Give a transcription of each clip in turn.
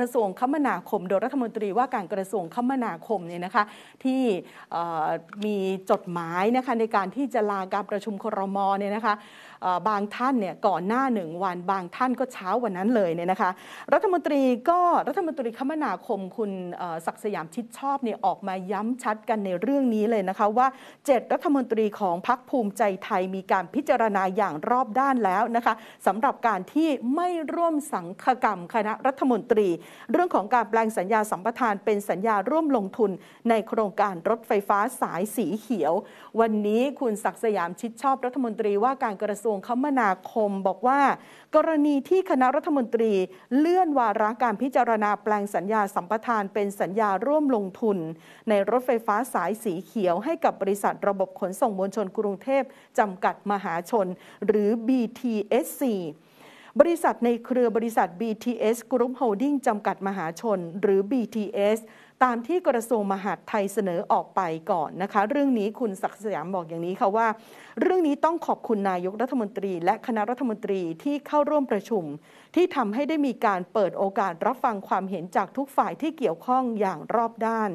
ระทรวงคมนาคมโดยรัฐมนตรีว่าการกระทรวงคมนาคมเนี่ยนะคะที่มีจดหมายนะคะในการที่จะลาการประชุมครมเนี่ยนะคะบางท่านเนี่ยก่อนหน้าหนึ่งวันบางท่านก็เช้าวันนั้นเลยเนี่ยนะคะรัฐมนตรีก็รัฐมนตรีคมนาคมคุณศักสยามชิดชอบเนี่ยออกมาย้ำชัดกันในเรื่องนี้เลยนะคะว่า 7 รัฐมนตรีของพักภูมิใจไทยมีการพิจารณาอย่างรอบด้านแล้วนะคะสำหรับการที่ไม่ร่วมสังฆกรรมคณะรัฐมนตรีเรื่องของการแปลงสัญญาสัมปทานเป็นสัญญาร่วมลงทุน ในโครงการรถไฟฟ้าสายสีเขียว วันนี้คุณศักสยามชิดชอบรัฐมนตรีว่าการกระทรวงคมนาคม บอกว่า กรณีที่คณะรัฐมนตรีเลื่อนวาระการพิจารณาแปลงสัญญาสัมปทานเป็นสัญญาร่วมลงทุน ในรถไฟฟ้าสายสีเขียว ให้กับบริษัทระบบขนส่งมวลชนกรุงเทพจำกัดมหาชน หรือ BTSC บริษัทในเครือบริษัท BTS Group Holding จำกัดมหาชน หรือ BTS ตามที่กระทรวงมหาดไทยเสนอออกไปก่อนนะคะ เรื่องนี้คุณศักดิ์สยามบอกอย่างนี้ค่ะว่า เรื่องนี้ต้องขอบคุณนายกรัฐมนตรีและคณะรัฐมนตรีที่เข้าร่วมประชุม ที่ทำให้ได้มีการเปิดโอกาสรับฟังความเห็นจากทุกฝ่ายที่เกี่ยวข้องอย่างรอบด้าน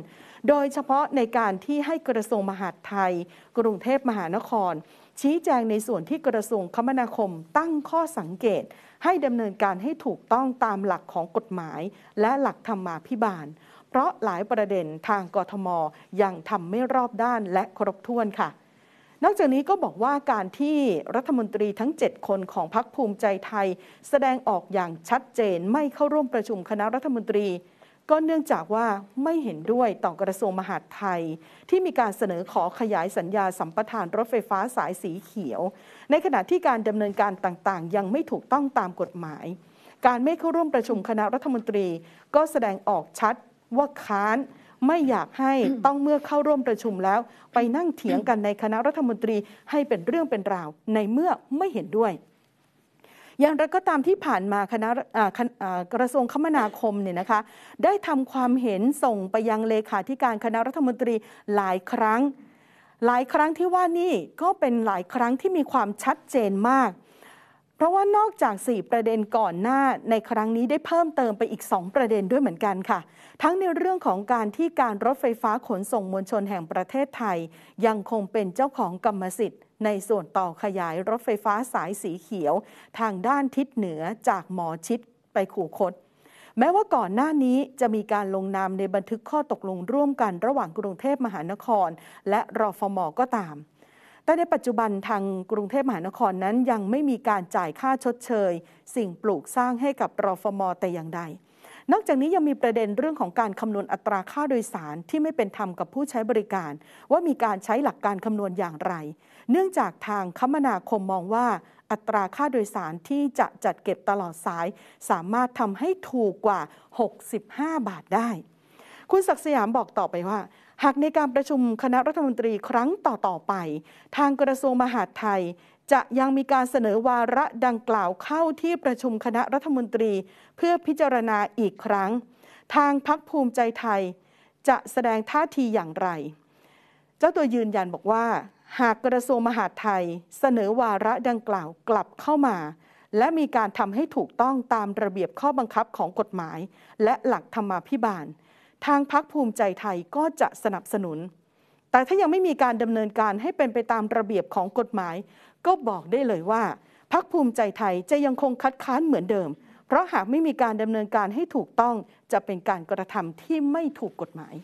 โดยเฉพาะในการที่ให้กระทรวงมหาดไทย กรุงเทพมหานครชี้แจงในส่วนที่กระทรวงคมนาคมตั้งข้อสังเกต ให้ดำเนินการให้ถูกต้องตามหลักของกฎหมายและหลักธรรมาภิบาล เพราะหลายประเด็นทางกทมยังทำไม่รอบด้านและครบถ้วนค่ะ นอกจากนี้ก็บอกว่าการที่รัฐมนตรีทั้ง 7 คนของพรรคภูมิใจไทย แสดงออกอย่างชัดเจนไม่เข้าร่วมประชุมคณะรัฐมนตรีก็เนื่องจากว่าไม่เห็นด้วยต่อกระทรวงมหาดไทยที่มีการเสนอขอขยายสัญญาสัมปทานรถไฟฟ้าสายสีเขียวในขณะที่การดำเนินการต่างๆ ยังไม่ถูกต้องตามกฎหมายการไม่เข้าร่วมประชุมคณะรัฐมนตรีก็แสดงออกชัดว่าค้านไม่อยากให้ต้องเมื่อเข้าร่วมประชุมแล้วไปนั่งเถียงกันในคณะรัฐมนตรีให้เป็นเรื่องเป็นราวในเมื่อไม่เห็นด้วยอย่างไรก็ตามที่ผ่านมาคณะกระทรวงคมนาคมเนี่ยนะคะได้ทำความเห็นส่งไปยังเลขาธิการคณะรัฐมนตรีหลายครั้ง หลายครั้งที่ว่านี่ก็เป็นหลายครั้งที่มีความชัดเจนมาก เพราะว่านอกจาก 4 ประเด็นก่อนหน้าในครั้งนี้ได้เพิ่มเติมไปอีก 2 ประเด็นด้วยเหมือนกันค่ะ ทั้งในเรื่องของการที่การรถไฟฟ้าขนส่งมวลชนแห่งประเทศไทย ยังคงเป็นเจ้าของกรรมสิทธิในส่วนต่อขยายรถไฟฟ้าสายสีเขียว ทางด้านทิศเหนือจากหมอชิดไปขู่คดแม้ว่าก่อนหน้านี้จะมีการลงนามในบันทึกข้อตกลงร่วมกันระหว่างกรุงเทพมหานคร และรอฟมก็ตาม แต่ในปัจจุบันทางกรุงเทพมหานครนั้นยังไม่มีการจ่ายค่าชดเชย สิ่งปลูกสร้างให้กับรอฟมแต่อย่างใดนอกจากนี้ยังมีประเด็นเรื่องของการคำนวณอัตราค่าโดยสารที่ไม่เป็นธรรมกับผู้ใช้บริการ ว่ามีการใช้หลักการคำนวณอย่างไร เนื่องจากทางคมนาคมมองว่าอัตราค่าโดยสารที่จะจัดเก็บตลอดสาย สามารถทำให้ถูกกว่า 65 บาทได้ คุณศักดิ์สยามบอกต่อไปว่า หากในการประชุมคณะรัฐมนตรีครั้งต่อๆไป ทางกระทรวงมหาดไทยจะยังมีการเสนอวาระดังกล่าวเข้าที่ประชุมคณะรัฐมนตรีเพื่อพิจารณาอีกครั้ง ทางพักภูมิใจไทย จะแสดงท่าทีอย่างไร เจ้าตัวยืนยันบอกว่า หากกระทรวงมหาดไทย เสนอวาระดังกล่าวกลับเข้ามา และมีการทำให้ถูกต้องตามระเบียบข้อบังคับของกฎหมาย และหลักธรรมาภิบาล ทางพักภูมิใจไทยก็จะสนับสนุน แต่ถ้ายังไม่มีการดำเนินการให้เป็นไปตามระเบียบของกฎหมายก็บอกได้เลยว่าพักภูมิใจไทยจะยังคงคัดค้านเหมือนเดิม เพราะหากไม่มีการดำเนินการให้ถูกต้องจะเป็นการกระทำที่ไม่ถูกกฎหมาย